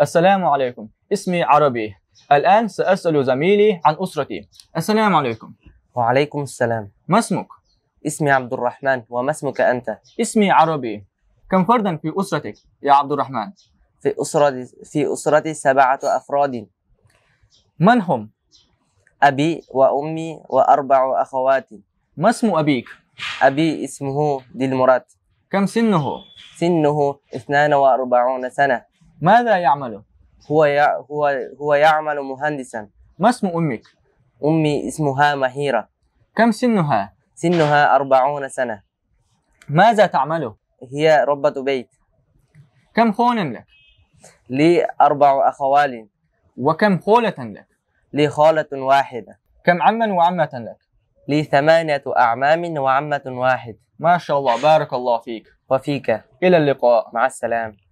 السلام عليكم اسمي عربي الآن سأسأل زميلي عن أسرتي السلام عليكم وعليكم السلام ما اسمك؟ اسمي عبد الرحمن وما اسمك أنت؟ اسمي عربي كم فردا في أسرتك يا عبد الرحمن؟ في أسرتي في أسرتي سبعة أفراد من هم؟ أبي وأمي وأربع أخواتي ما اسم أبيك؟ أبي اسمه دي المراد كم سنه؟ سنه 42 سنة ماذا يعمل؟ هو ي... هو هو يعمل مهندسا ما اسم أمك؟ أمي اسمها مهيرة كم سنها؟ سنها أربعون سنة ماذا تعمل؟ هي ربة بيت كم خون لك؟ لي أربع أخوال وكم خولة لك؟ لي خالة واحدة كم عما وعمة لك؟ لي ثمانية أعمام وعمة واحد ما شاء الله بارك الله فيك وفيك إلى اللقاء مع السلامة